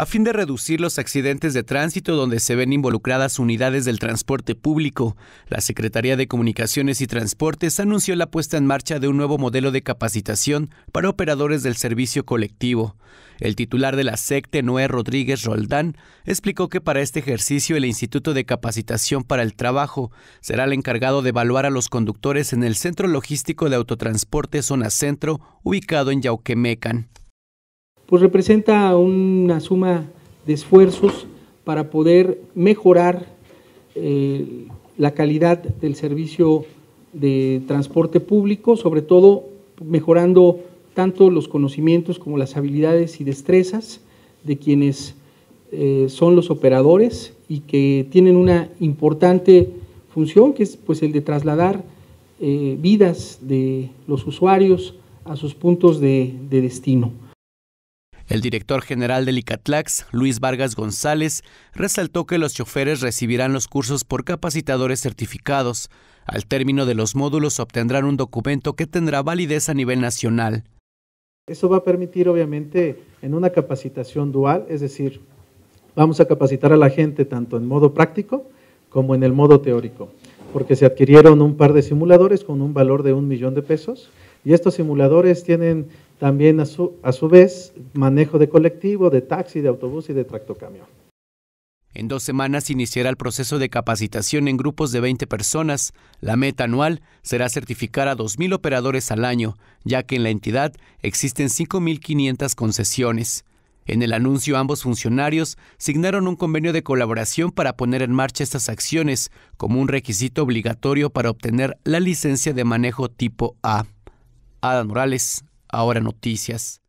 a fin de reducir los accidentes de tránsito donde se ven involucradas unidades del transporte público. La Secretaría de Comunicaciones y Transportes anunció la puesta en marcha de un nuevo modelo de capacitación para operadores del servicio colectivo. El titular de la SECTE, Noé Rodríguez Roldán, explicó que para este ejercicio el Instituto de Capacitación para el Trabajo será el encargado de evaluar a los conductores en el Centro Logístico de Autotransporte Zona Centro, ubicado en Yauquemecan pues representa una suma de esfuerzos para poder mejorar eh, la calidad del servicio de transporte público, sobre todo mejorando tanto los conocimientos como las habilidades y destrezas de quienes eh, son los operadores y que tienen una importante función que es pues el de trasladar eh, vidas de los usuarios a sus puntos de destino. El director general del ICATLAX, Luis Vargas González, resaltó que los choferes recibirán los cursos por capacitadores certificados. Al término de los módulos obtendrán un documento que tendrá validez a nivel nacional. Eso va a permitir, obviamente, en una capacitación dual, es decir, vamos a capacitar a la gente tanto en modo práctico como en el modo teórico, porque se adquirieron un par de simuladores con un valor de un millón de pesos y estos simuladores tienen también a su, vez manejo de colectivo, de taxi, de autobús y de tractocamión. En dos semanas iniciará el proceso de capacitación en grupos de 20 personas. La meta anual será certificar a 2.000 operadores al año, ya que en la entidad existen 5.500 concesiones. En el anuncio ambos funcionarios signaron un convenio de colaboración para poner en marcha estas acciones como un requisito obligatorio para obtener la licencia de manejo tipo A. Ada Morales, Ahora Noticias